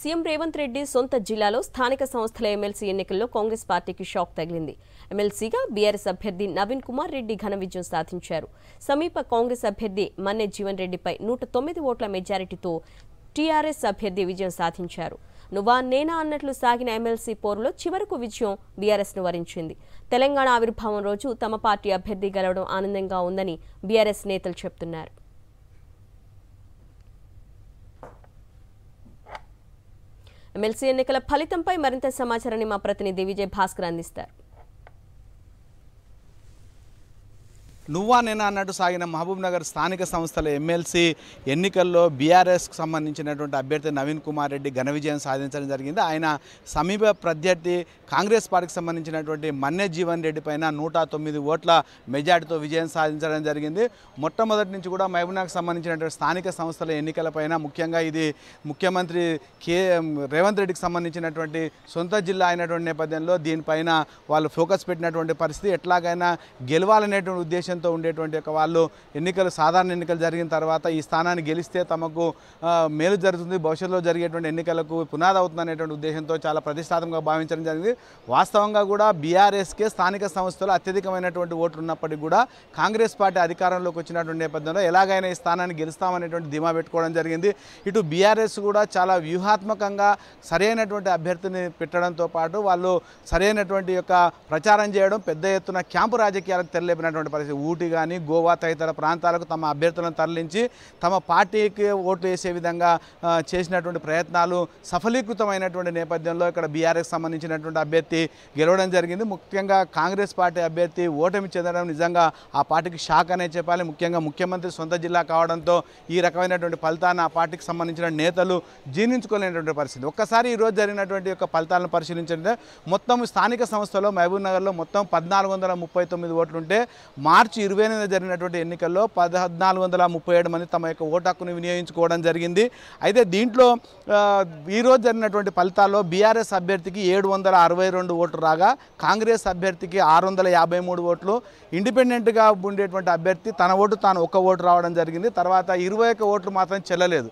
CM Revanth Reddy సొంత జిల్లాలో స్థానిక సంస్థల ఎమ్మెల్సీ ఎన్నికల్లో కాంగ్రెస్ పార్టీకి షాక్ తగిలింది ఎమ్మెల్సీగా బీఆర్ఎస్ అభ్యర్థి నవీన్ కుమార్ రెడ్డి ఘన విజయం సాధించారు సమీప కాంగ్రెస్ అభ్యర్థి మన్నె జీవన్ రెడ్డిపై నూట తొమ్మిది ఓట్ల మెజారిటీతో టీఆర్ఎస్ అభ్యర్థి విజయం సాధించారు నువ్వా నేనా అన్నట్లు సాగిన ఎమ్మెల్సీ పోరులో చివరకు విజయం బీఆర్ఎస్ను వరించింది తెలంగాణ ఆవిర్భావం రోజు తమ పార్టీ అభ్యర్థి గెలవడం ఆనందంగా ఉందని బీఆర్ఎస్ నేతలు చెబుతున్నారు ఎమ్మెల్సీ ఎన్నికల ఫలితంపై మరింత సమాచారాన్ని మా ప్రతినిధి విజయ్ భాస్కర్ అందిస్తారు నువ్వా నేనా అన్నట్టు సాగిన మహబూబ్ నగర్ స్థానిక సంస్థల ఎమ్మెల్సీ ఎన్నికల్లో బీఆర్ఎస్కు సంబంధించినటువంటి అభ్యర్థి నవీన్ కుమార్ రెడ్డి ఘన విజయం సాధించడం జరిగింది ఆయన సమీప ప్రత్యర్థి కాంగ్రెస్ పార్టీకి సంబంధించినటువంటి మన్య జీవన్ రెడ్డి పైన నూట తొమ్మిది ఓట్ల మెజార్టీతో విజయం సాధించడం జరిగింది మొట్టమొదటి నుంచి కూడా నగర్ సంబంధించినటువంటి స్థానిక సంస్థల ఎన్నికలపైన ముఖ్యంగా ఇది ముఖ్యమంత్రి కే రేవంత్ రెడ్డికి సంబంధించినటువంటి సొంత జిల్లా అయినటువంటి నేపథ్యంలో దీనిపైన వాళ్ళు ఫోకస్ పెట్టినటువంటి పరిస్థితి ఎట్లాగైనా గెలవాలనేటువంటి ఉద్దేశం ఆధిపత్యంతో ఉండేటువంటి యొక్క వాళ్ళు ఎన్నికలు సాధారణ ఎన్నికలు జరిగిన తర్వాత ఈ స్థానాన్ని గెలిస్తే తమకు మేలు జరుగుతుంది భవిష్యత్తులో జరిగేటువంటి ఎన్నికలకు పునాది అవుతుంది అనేటువంటి ఉద్దేశంతో చాలా ప్రతిష్టాత్మకంగా భావించడం జరిగింది వాస్తవంగా కూడా బీఆర్ఎస్కే స్థానిక సంస్థలు అత్యధికమైనటువంటి ఓట్లు ఉన్నప్పటికీ కూడా కాంగ్రెస్ పార్టీ అధికారంలోకి వచ్చినటువంటి నేపథ్యంలో ఎలాగైనా ఈ స్థానాన్ని గెలుస్తామనేటువంటి ధీమా పెట్టుకోవడం జరిగింది ఇటు బీఆర్ఎస్ కూడా చాలా వ్యూహాత్మకంగా సరైనటువంటి అభ్యర్థిని పెట్టడంతో పాటు వాళ్ళు సరైనటువంటి యొక్క ప్రచారం చేయడం పెద్ద ఎత్తున క్యాంపు రాజకీయాలకు తెరలేపినటువంటి పరిస్థితి ఊటీ కానీ గోవా తదితర ప్రాంతాలకు తమ అభ్యర్థులను తరలించి తమ పార్టీకి ఓట్లు వేసే విధంగా చేసినటువంటి ప్రయత్నాలు సఫలీకృతమైనటువంటి నేపథ్యంలో ఇక్కడ బీఆర్ఎస్ సంబంధించినటువంటి అభ్యర్థి గెలవడం జరిగింది ముఖ్యంగా కాంగ్రెస్ పార్టీ అభ్యర్థి ఓటమి చెందడం నిజంగా ఆ పార్టీకి షాక్ అనే చెప్పాలి ముఖ్యంగా ముఖ్యమంత్రి సొంత జిల్లా కావడంతో ఈ రకమైనటువంటి ఫలితాన్ని ఆ పార్టీకి సంబంధించిన నేతలు జీర్ణించుకోలేనటువంటి పరిస్థితి ఒక్కసారి ఈరోజు జరిగినటువంటి యొక్క ఫలితాలను పరిశీలించండి మొత్తం స్థానిక సంస్థలో మహబూబ్ నగర్లో మొత్తం పద్నాలుగు వందల ముప్పై తొమ్మిది ఓట్లుంటే మార్చి మార్చి ఇరవై ఎనిమిది జరిగినటువంటి ఎన్నికల్లో పద్నాలుగు వందల ముప్పై ఏడు మంది తమ యొక్క ఓటు హక్కును వినియోగించుకోవడం జరిగింది అయితే దీంట్లో ఈరోజు జరిగినటువంటి ఫలితాల్లో బీఆర్ఎస్ అభ్యర్థికి ఏడు వందల అరవై రెండు ఓట్లు రాగా కాంగ్రెస్ అభ్యర్థికి ఆరు వందల యాభై మూడు ఓట్లు ఇండిపెండెంట్గా ఉండేటువంటి అభ్యర్థి తన ఓటు తాను ఒక్క ఓటు రావడం జరిగింది తర్వాత ఇరవై ఒక్క ఓట్లు మాత్రం చెల్లలేదు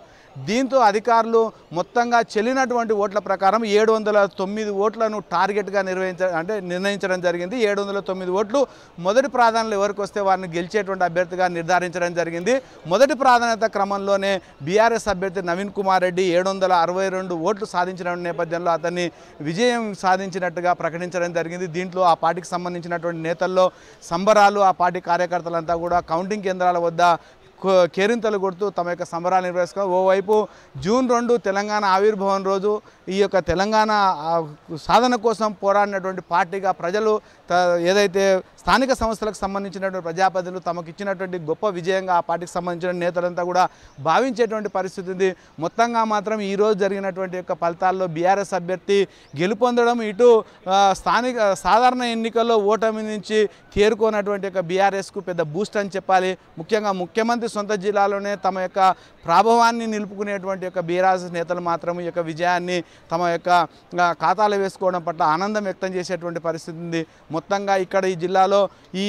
దీంతో అధికారులు మొత్తంగా చెల్లినటువంటి ఓట్ల ప్రకారం ఏడు వందల తొమ్మిది ఓట్లను టార్గెట్గా నిర్వహించ అంటే నిర్ణయించడం జరిగింది ఏడు వందల తొమ్మిది ఓట్లు మొదటి ప్రాధాన్యతలు ఎవరికి వస్తే వారిని గెలిచేటువంటి అభ్యర్థిగా నిర్ధారించడం జరిగింది మొదటి ప్రాధాన్యత క్రమంలోనే బీఆర్ఎస్ అభ్యర్థి నవీన్ కుమార్ రెడ్డి ఏడు వందల అరవై రెండు ఓట్లు సాధించిన నేపథ్యంలో అతన్ని విజయం సాధించినట్టుగా ప్రకటించడం జరిగింది దీంట్లో ఆ పార్టీకి సంబంధించినటువంటి నేతల్లో సంబరాలు ఆ పార్టీ కార్యకర్తలంతా కూడా కౌంటింగ్ కేంద్రాల వద్ద కేరింతలు కొడుతూ తమ యొక్క సంబరాలు నిర్వహిస్తారు ఓవైపు జూన్ రెండు తెలంగాణ ఆవిర్భావం రోజు ఈ యొక్క తెలంగాణ సాధన కోసం పోరాడినటువంటి పార్టీగా ప్రజలు ఏదైతే స్థానిక సంస్థలకు సంబంధించినటువంటి ప్రజాప్రతినిధులు తమకు ఇచ్చినటువంటి గొప్ప విజయంగా ఆ పార్టీకి సంబంధించిన నేతలంతా కూడా భావించేటువంటి పరిస్థితి ఉంది మొత్తంగా మాత్రం ఈరోజు జరిగినటువంటి యొక్క ఫలితాల్లో బీఆర్ఎస్ అభ్యర్థి గెలుపొందడం ఇటు స్థానిక సాధారణ ఎన్నికల్లో ఓటమి నుంచి తేరుకోనటువంటి యొక్క బీఆర్ఎస్కు పెద్ద బూస్ట్ అని చెప్పాలి ముఖ్యంగా ముఖ్యమంత్రి ఎందుకంటే సొంత జిల్లాలోనే తమ యొక్క ప్రాభవాన్ని నిలుపుకునేటువంటి యొక్క బీరాజ నేతలు మాత్రం ఈ యొక్క విజయాన్ని తమ యొక్క ఖాతాలు వేసుకోవడం పట్ల ఆనందం వ్యక్తం చేసేటువంటి పరిస్థితి ఉంది మొత్తంగా ఇక్కడ ఈ జిల్లాలో ఈ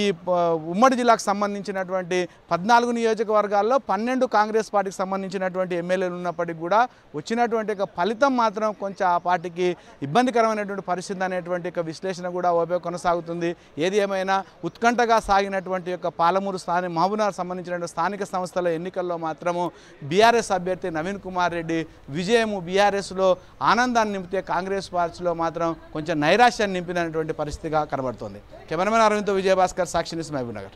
ఉమ్మడి జిల్లాకు సంబంధించినటువంటి పద్నాలుగు నియోజకవర్గాల్లో పన్నెండు కాంగ్రెస్ పార్టీకి సంబంధించినటువంటి ఎమ్మెల్యేలు ఉన్నప్పటికీ కూడా వచ్చినటువంటి ఫలితం మాత్రం కొంచెం ఆ పార్టీకి ఇబ్బందికరమైనటువంటి పరిస్థితి అనేటువంటి యొక్క విశ్లేషణ కూడా ఓపే కొనసాగుతుంది ఏది ఏమైనా ఉత్కంఠగా సాగినటువంటి యొక్క పాలమూరు స్థాని మహబూబ్నగర్ సంబంధించినటువంటి స్థానిక సంస్థల ఎన్నికల్లో మాత్రము బీఆర్ఎస్ అభ్యర్థి నవీన్ కుమార్ రెడ్డి విజయము బీఆర్ఎస్లో ఆనందాన్ని నింపితే కాంగ్రెస్ పార్టీలో మాత్రం కొంచెం నైరాశ్యాన్ని నింపినటువంటి పరిస్థితిగా కనబడుతుంది కెమెరామెన్ అరవింద్ విజయభాస్కర్ సాక్షి నిస్మహబూబ్నగర్